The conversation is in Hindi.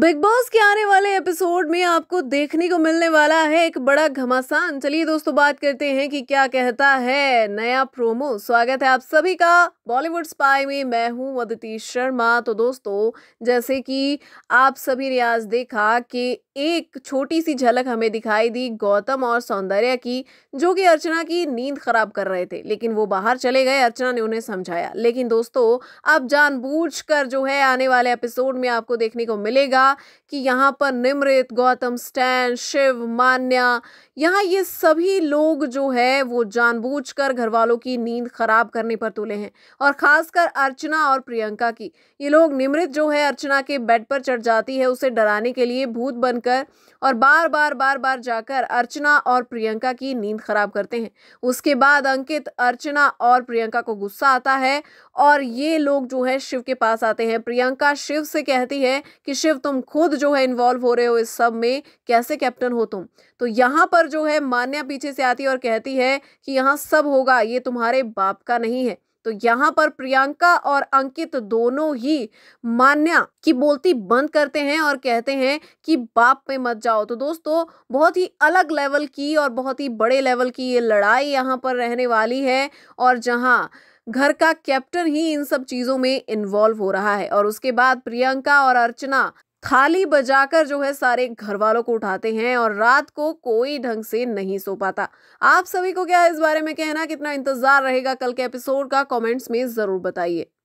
बिग बॉस के आने वाले एपिसोड में आपको देखने को मिलने वाला है एक बड़ा घमासान चलिए दोस्तों बात करते हैं कि क्या कहता है नया प्रोमो स्वागत है आप सभी का बॉलीवुड स्पाई में मैं हूं अदिति शर्मा तो दोस्तों जैसे कि आप सभी ने आज देखा कि एक छोटी सी झलक हमें दिखाई दी गौतम और सौंदर्या की जो कि अर्चना की नींद खराब कर रहे थे लेकिन वो बाहर चले गए अर्चना ने उन्हें समझाया लेकिन दोस्तों अब जानबूझकर जो है आने वाले एपिसोड में आपको देखने को मिलेगा कि यहाँ पर निमृत गौतम स्टैन शिव मान्या यहाँ ये सभी लोग जो है वो जानबूझ घर वालों की नींद खराब करने पर तुले हैं और खासकर अर्चना और प्रियंका की ये लोग निमृत जो है अर्चना के बेड पर चढ़ जाती है उसे डराने के लिए भूत बन बनकर और बार बार बार बार जाकर अर्चना और प्रियंका की नींद खराब करते हैं उसके बाद अंकित अर्चना और प्रियंका को गुस्सा आता है और ये लोग जो है शिव के पास आते हैं प्रियंका शिव से कहती है कि शिव तुम खुद जो है इन्वॉल्व हो रहे हो इस सब में कैसे कैप्टन हो तुम तो यहाँ पर जो है मान्या पीछे से आती है और कहती है कि यहाँ सब होगा ये तुम्हारे बाप का नहीं है तो यहाँ पर प्रियंका और अंकित दोनों ही मान्या की बोलती बंद करते हैं और कहते हैं कि बाप पे मत जाओ तो दोस्तों बहुत ही अलग लेवल की और बहुत ही बड़े लेवल की ये लड़ाई यहाँ पर रहने वाली है और जहाँ घर का कैप्टन ही इन सब चीज़ों में इन्वॉल्व हो रहा है और उसके बाद प्रियंका और अर्चना खाली बजाकर जो है सारे घर वालों को उठाते हैं और रात को कोई ढंग से नहीं सो पाता आप सभी को क्या इस बारे में कहना कितना इंतजार रहेगा कल के एपिसोड का कमेंट्स में जरूर बताइए